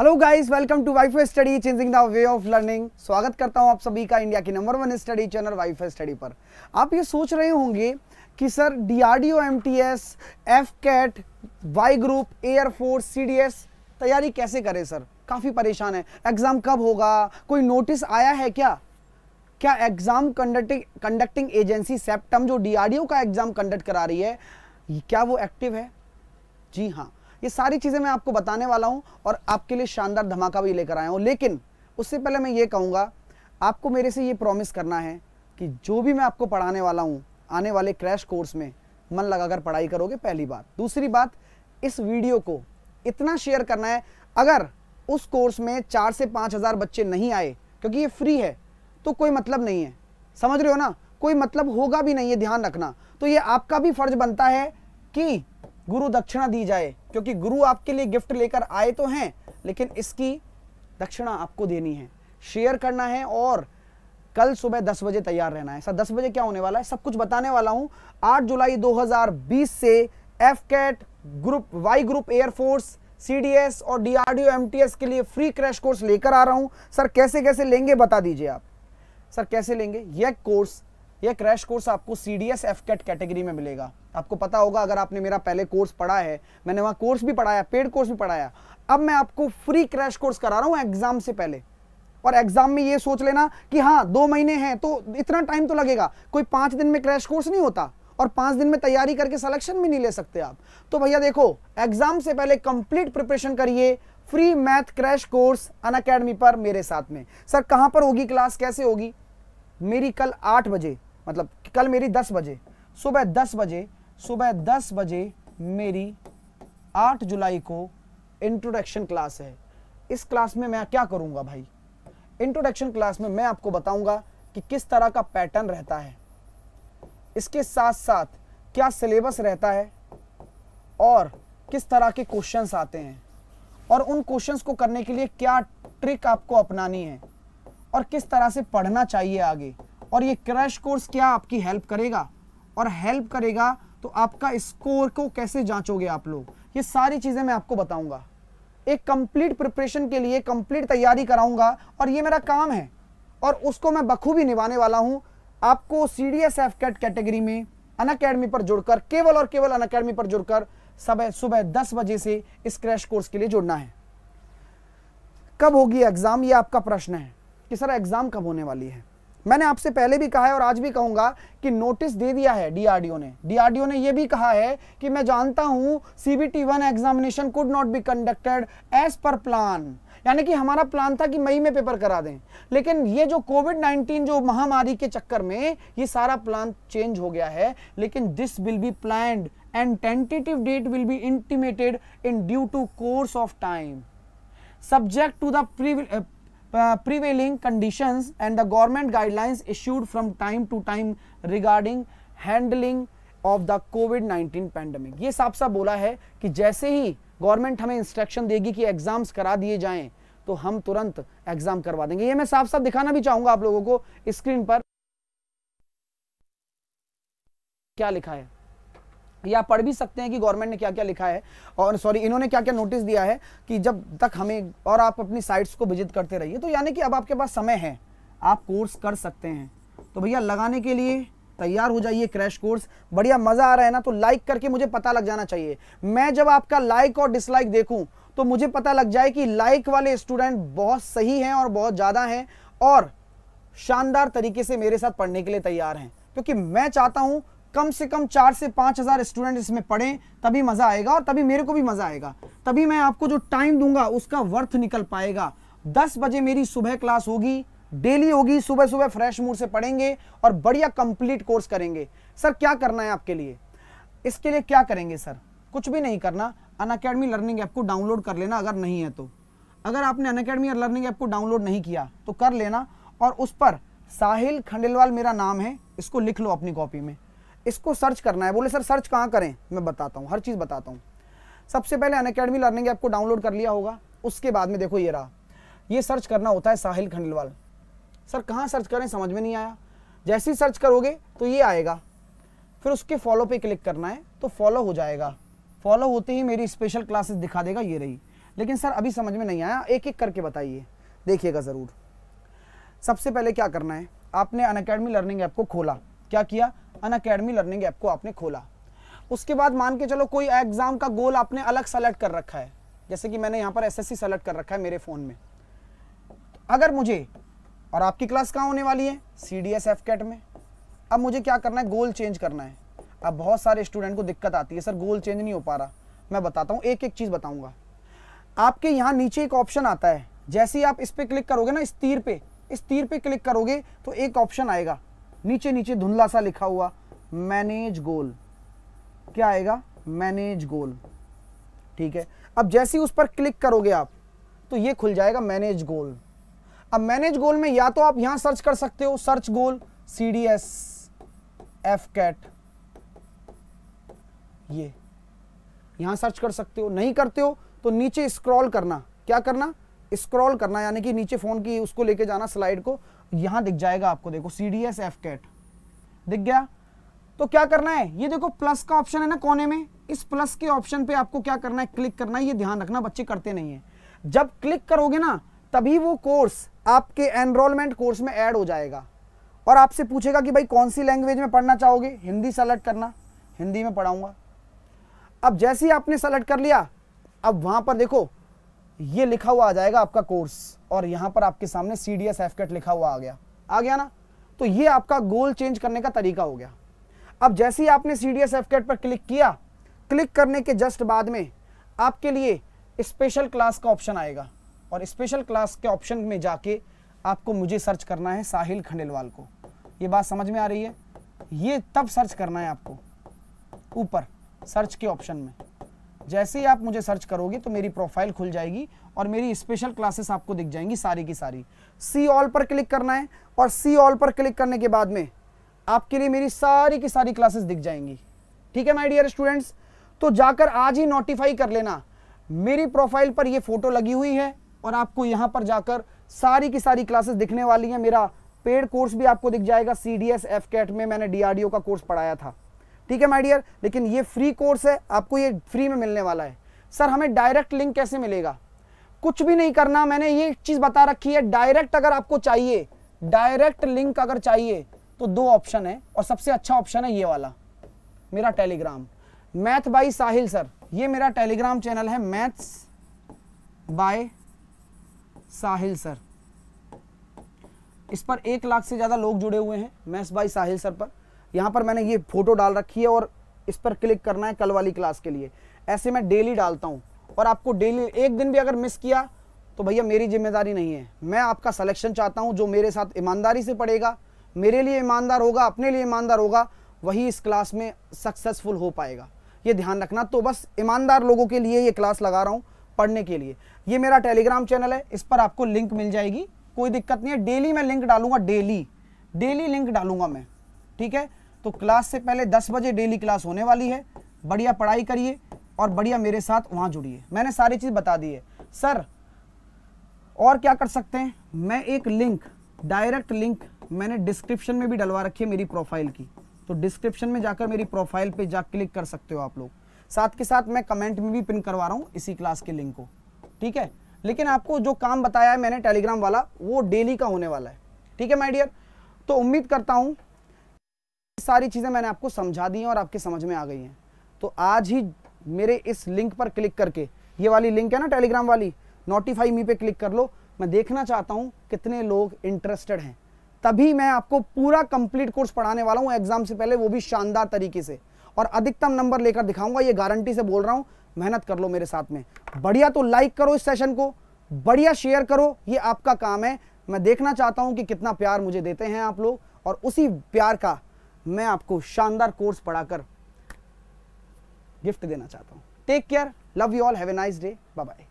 hello guys welcome to WiFi study changing the way of learning स्वागत करता हूं आप सभी का इंडिया की number one study channel WiFi study पर आप ये सोच रहे होंगे कि sir D R D O M T S AFCAT Y group Air Force C D S तैयारी कैसे करें सर काफ़ी परेशान है एग्ज़ाम कब होगा कोई नोटिस आया है क्या क्या exam conducting conducting agency CEPTAM जो डी आर डी ओ का एग्ज़ाम कंडक्ट करा रही है क्या वो एक्टिव है जी हाँ ये सारी चीज़ें मैं आपको बताने वाला हूं और आपके लिए शानदार धमाका भी लेकर आया हूं लेकिन उससे पहले मैं ये कहूँगा आपको मेरे से ये प्रॉमिस करना है कि जो भी मैं आपको पढ़ाने वाला हूं आने वाले क्रैश कोर्स में मन लगाकर पढ़ाई करोगे पहली बात दूसरी बात इस वीडियो को इतना शेयर करना है अगर उस कोर्स में चार से पाँच हज़ार बच्चे नहीं आए क्योंकि ये फ्री है तो कोई मतलब नहीं है समझ रहे हो ना कोई मतलब होगा भी नहीं है ध्यान रखना तो ये आपका भी फर्ज बनता है कि गुरु दक्षिणा दी जाए क्योंकि गुरु आपके लिए गिफ्ट लेकर आए तो हैं लेकिन इसकी दक्षिणा आपको देनी है शेयर करना है और कल सुबह 10 बजे तैयार रहना है सर 10 बजे क्या होने वाला है सब कुछ बताने वाला हूं 8 जुलाई 2020 से AFCAT group Y group Air Force CDS और डीआरडीओ एमटीएस के लिए फ्री क्रैश कोर्स लेकर आ रहा हूं सर कैसे कैसे लेंगे बता दीजिए आप सर कैसे लेंगे यह कोर्स यह क्रैश कोर्स आपको C D S AFCAT category में मिलेगा आपको पता होगा अगर आपने मेरा पहले कोर्स पढ़ा है मैंने वहाँ कोर्स भी पढ़ाया पेड कोर्स भी पढ़ाया अब मैं आपको फ्री क्रैश कोर्स करा रहा हूँ एग्जाम से पहले और एग्जाम में ये सोच लेना कि हाँ दो महीने हैं तो इतना टाइम तो लगेगा कोई पाँच दिन में क्रैश कोर्स नहीं होता और पाँच दिन में तैयारी करके सिलेक्शन भी नहीं ले सकते आप तो भैया देखो एग्जाम से पहले कंप्लीट प्रिपरेशन करिए फ्री मैथ क्रैश कोर्स अन पर मेरे साथ में सर कहाँ पर होगी क्लास कैसे होगी मेरी कल आठ बजे मतलब कल मेरी दस बजे सुबह दस बजे सुबह दस बजे मेरी आठ जुलाई को इंट्रोडक्शन क्लास है इस क्लास में मैं क्या करूंगा भाई इंट्रोडक्शन क्लास में मैं आपको बताऊंगा कि किस तरह का पैटर्न रहता है इसके साथ साथ क्या सिलेबस रहता है और किस तरह के क्वेश्चंस आते हैं और उन क्वेश्चंस को करने के लिए क्या ट्रिक आपको अपनानी है और किस तरह से पढ़ना चाहिए आगे और ये क्रैश कोर्स क्या आपकी हेल्प करेगा और हेल्प करेगा तो आपका स्कोर को कैसे जांचोगे आप लोग ये सारी चीज़ें मैं आपको बताऊंगा एक कंप्लीट प्रिपरेशन के लिए कंप्लीट तैयारी कराऊंगा और ये मेरा काम है और उसको मैं बखूबी निभाने वाला हूं आपको C D S AFCAT category में अन अकेडमी पर जुड़कर केवल और केवल अन अकेडमी पर जुड़कर सब सुबह दस बजे से इस क्रैश कोर्स के लिए जुड़ना है कब होगी एग्ज़ाम ये आपका प्रश्न है कि सर एग्ज़ाम कब होने वाली है मैंने आपसे पहले भी कहा है और आज भी कहूंगा कि नोटिस दे दिया है डीआरडीओ ने डीआरडीओ ने यह भी कहा है कि मैं जानता हूं CBT one examination could not be conducted as per plan यानी कि हमारा प्लान था कि मई में पेपर करा दें लेकिन ये जो कोविड 19 जो महामारी के चक्कर में ये सारा प्लान चेंज हो गया है लेकिन this will be plan and tentative date will be intimated in due to course of time subject to the prevailing condition and the government guidelines issued issued time to time regarding handling of the COVID 19 pandemic ये साफ साफ बोला है कि जैसे ही government हमें instruction देगी कि एग्जाम्स करा दिए जाएं तो हम तुरंत एग्जाम करवा देंगे ये मैं साफ साफ दिखाना भी चाहूंगा आप लोगों को स्क्रीन पर क्या लिखा है या पढ़ भी सकते हैं कि गवर्नमेंट ने क्या क्या लिखा है और सॉरी इन्होंने क्या क्या नोटिस दिया है कि जब तक हमें और आप अपनी साइट्स को विजिट करते रहिए तो यानी कि अब आपके पास समय है आप कोर्स कर सकते हैं तो भैया लगाने के लिए तैयार हो जाइए क्रैश कोर्स बढ़िया मज़ा आ रहा है ना तो लाइक करके मुझे पता लग जाना चाहिए मैं जब आपका लाइक और डिसलाइक देखूं तो मुझे पता लग जाए कि लाइक वाले स्टूडेंट बहुत सही हैं और बहुत ज़्यादा हैं और शानदार तरीके से मेरे साथ पढ़ने के लिए तैयार हैं क्योंकि मैं चाहता हूं कम से कम चार से पाँच हज़ार स्टूडेंट इसमें पढ़ें तभी मज़ा आएगा और तभी मेरे को भी मज़ा आएगा तभी मैं आपको जो टाइम दूंगा उसका वर्थ निकल पाएगा दस बजे मेरी सुबह क्लास होगी डेली होगी सुबह सुबह फ्रेश मूड से पढ़ेंगे और बढ़िया कंप्लीट कोर्स करेंगे सर क्या करना है आपके लिए इसके लिए क्या करेंगे सर कुछ भी नहीं करना अन अकेडमी लर्निंग ऐप को डाउनलोड कर लेना अगर नहीं है तो अगर आपने अन अकेडमी लर्निंग ऐप को डाउनलोड नहीं किया तो कर लेना और उस पर साहिल खंडेलवाल मेरा नाम है इसको लिख लो अपनी कॉपी में इसको सर्च करना है बोले सर सर्च कहाँ करें मैं बताता हूँ हर चीज़ बताता हूँ सबसे पहले अन अकेडमी लर्निंग ऐप को डाउनलोड कर लिया होगा उसके बाद में देखो ये रहा ये सर्च करना होता है साहिल खंडलवाल सर कहाँ सर्च करें समझ में नहीं आया जैसे ही सर्च करोगे तो ये आएगा फिर उसके फॉलो पे क्लिक करना है तो फॉलो हो जाएगा फॉलो होते ही मेरी स्पेशल क्लासेस दिखा देगा ये रही लेकिन सर अभी समझ में नहीं आया एक एक करके बताइए देखिएगा ज़रूर सबसे पहले क्या करना है आपने अन अकेडमी लर्निंग ऐप को खोला क्या किया अन अकेडमी लर्निंग ऐप को आपने खोला उसके बाद मान के चलो कोई एग्जाम का गोल आपने अलग सेलेक्ट कर रखा है जैसे कि मैंने यहाँ पर एसएससी सेलेक्ट कर रखा है मेरे फ़ोन में अगर मुझे और आपकी क्लास कहाँ होने वाली है C D S AFCAT में अब मुझे क्या करना है गोल चेंज करना है अब बहुत सारे स्टूडेंट को दिक्कत आती है सर गोल चेंज नहीं हो पा रहा मैं बताता हूँ एक एक चीज़ बताऊँगा आपके यहाँ नीचे एक ऑप्शन आता है जैसे ही आप इस पर क्लिक करोगे ना इस तीर पे इस तीर पे क्लिक करोगे तो एक ऑप्शन आएगा नीचे नीचे धुंधला सा लिखा हुआ मैनेज गोल क्या आएगा मैनेज गोल ठीक है अब जैसे ही उस पर क्लिक करोगे आप तो ये खुल जाएगा मैनेज गोल अब मैनेज गोल में या तो आप यहां सर्च कर सकते हो search goal C D S AFCAT ये यहां सर्च कर सकते हो नहीं करते हो तो नीचे स्क्रॉल करना क्या करना स्क्रॉल करना यानी कि नीचे फोन की उसको लेके जाना स्लाइड को यहां दिख जाएगा आपको देखो C D S AFCAT दिख गया तो क्या करना है ये देखो प्लस का ऑप्शन है ना कोने में इस प्लस के ऑप्शन पे आपको क्या करना है क्लिक करना है ये ध्यान रखना बच्चे करते नहीं है जब क्लिक करोगे ना तभी वो कोर्स आपके एनरोलमेंट कोर्स में ऐड हो जाएगा और आपसे पूछेगा कि भाई कौन सी लैंग्वेज में पढ़ना चाहोगे हिंदी सेलेक्ट करना हिंदी में पढ़ाऊंगा अब जैसे ही आपने सेलेक्ट कर लिया अब वहां पर देखो ये लिखा हुआ आ जाएगा आपका कोर्स और यहाँ पर आपके सामने C D S AFCAT लिखा हुआ आ गया आ गया ना तो ये आपका गोल चेंज करने का तरीका हो गया अब जैसे ही आपने C D S AFCAT पर क्लिक किया क्लिक करने के जस्ट बाद में आपके लिए स्पेशल क्लास का ऑप्शन आएगा और स्पेशल क्लास के ऑप्शन में जाके आपको मुझे सर्च करना है साहिल खंडेलवाल को ये बात समझ में आ रही है ये तब सर्च करना है आपको ऊपर सर्च के ऑप्शन में जैसे ही आप मुझे सर्च करोगे तो मेरी प्रोफाइल खुल जाएगी और मेरी स्पेशल क्लासेस आपको दिख जाएंगी सारी की सारी सी ऑल पर क्लिक करना है और सी ऑल पर क्लिक करने के बाद में आपके लिए मेरी सारी की सारी क्लासेस दिख जाएंगी ठीक है माई डियर स्टूडेंट्स तो जाकर आज ही नोटिफाई कर लेना मेरी प्रोफाइल पर यह फोटो लगी हुई है और आपको यहाँ पर जाकर सारी की सारी क्लासेस दिखने वाली है मेरा पेड कोर्स भी आपको दिख जाएगा C D S AFCAT में मैंने डी आर डी ओ का कोर्स पढ़ाया था ठीक है माय डियर लेकिन ये फ्री कोर्स है आपको ये फ्री में मिलने वाला है सर हमें डायरेक्ट लिंक कैसे मिलेगा कुछ भी नहीं करना मैंने ये चीज़ बता रखी है डायरेक्ट अगर आपको चाहिए डायरेक्ट लिंक अगर चाहिए तो दो ऑप्शन है और सबसे अच्छा ऑप्शन है ये वाला मेरा Telegram math by Sahil sir ये मेरा टेलीग्राम चैनल है मैथ्स बाय साहिल सर इस पर एक लाख से ज़्यादा लोग जुड़े हुए हैं मैथ्स बाई साहिल सर पर यहाँ पर मैंने ये फोटो डाल रखी है और इस पर क्लिक करना है कल वाली क्लास के लिए ऐसे मैं डेली डालता हूँ और आपको डेली एक दिन भी अगर मिस किया तो भैया मेरी जिम्मेदारी नहीं है मैं आपका सलेक्शन चाहता हूँ जो मेरे साथ ईमानदारी से पढ़ेगा मेरे लिए ईमानदार होगा अपने लिए ईमानदार होगा वही इस क्लास में सक्सेसफुल हो पाएगा ये ध्यान रखना तो बस ईमानदार लोगों के लिए ये क्लास लगा रहा हूँ पढ़ने के लिए ये मेरा टेलीग्राम चैनल है इस पर आपको लिंक मिल जाएगी कोई दिक्कत नहीं है डेली मैं लिंक डालूंगा डेली डेली लिंक डालूंगा मैं ठीक है तो क्लास से पहले दस बजे डेली क्लास होने वाली है बढ़िया पढ़ाई करिए और बढ़िया मेरे साथ वहां जुड़िए मैंने सारी चीज़ बता दी है सर और क्या कर सकते हैं मैं एक लिंक डायरेक्ट लिंक मैंने डिस्क्रिप्शन में भी डलवा रखी है मेरी प्रोफाइल की तो डिस्क्रिप्शन में जाकर मेरी प्रोफाइल पे जा क्लिक कर सकते हो आप लोग साथ के साथ मैं कमेंट में भी पिन करवा रहा हूँ इसी क्लास के लिंक को ठीक है लेकिन आपको जो काम बताया है मैंने टेलीग्राम वाला वो डेली का होने वाला है ठीक है माइडियर डियर तो उम्मीद करता हूँ सारी चीज़ें मैंने आपको समझा दी हैं और आपके समझ में आ गई हैं तो आज ही मेरे इस लिंक पर क्लिक करके ये वाली लिंक है ना टेलीग्राम वाली नोटिफाई मी पे क्लिक कर लो मैं देखना चाहता हूँ कितने लोग इंटरेस्टेड हैं तभी मैं आपको पूरा कंप्लीट कोर्स पढ़ाने वाला हूँ एग्जाम से पहले वो भी शानदार तरीके से और अधिकतम नंबर लेकर दिखाऊंगा ये गारंटी से बोल रहा हूँ मेहनत कर लो मेरे साथ में बढ़िया तो लाइक करो इस सेशन को बढ़िया शेयर करो ये आपका काम है मैं देखना चाहता हूँ कि कितना प्यार मुझे देते हैं आप लोग और उसी प्यार का मैं आपको शानदार कोर्स पढ़ाकर गिफ्ट देना चाहता हूं take care love you all have a nice day bye bye